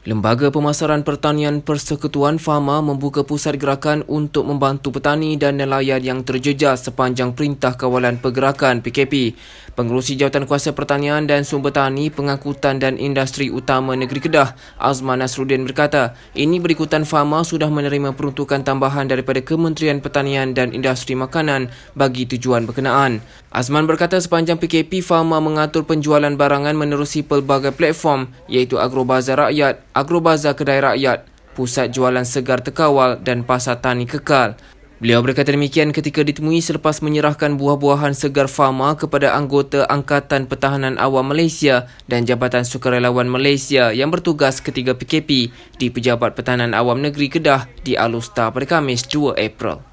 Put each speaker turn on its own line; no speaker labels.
Lembaga Pemasaran Pertanian Persekutuan Fama membuka pusat gerakan untuk membantu petani dan nelayan yang terjejas sepanjang Perintah Kawalan Pergerakan PKP. Pengurusi Jawatan Kuasa Pertanian dan Sumber Tani, Pengangkutan dan Industri Utama Negeri Kedah, Azman Nasruddin berkata, ini berikutan Fama sudah menerima peruntukan tambahan daripada Kementerian Pertanian dan Industri Makanan bagi tujuan berkenaan. Azman berkata sepanjang PKP, Fama mengatur penjualan barangan menerusi pelbagai platform iaitu Agrobazar Rakyat, Agrobazar Kedai Rakyat, Pusat Jualan Segar Tekawal dan Pasar Tani Kekal. Beliau berkata demikian ketika ditemui selepas menyerahkan buah-buahan segar Fama kepada anggota Angkatan Pertahanan Awam Malaysia dan Jabatan Sukarelawan Malaysia yang bertugas ketiga PKP di Pejabat Pertahanan Awam Negeri Kedah di Alustar pada Khamis 2 April.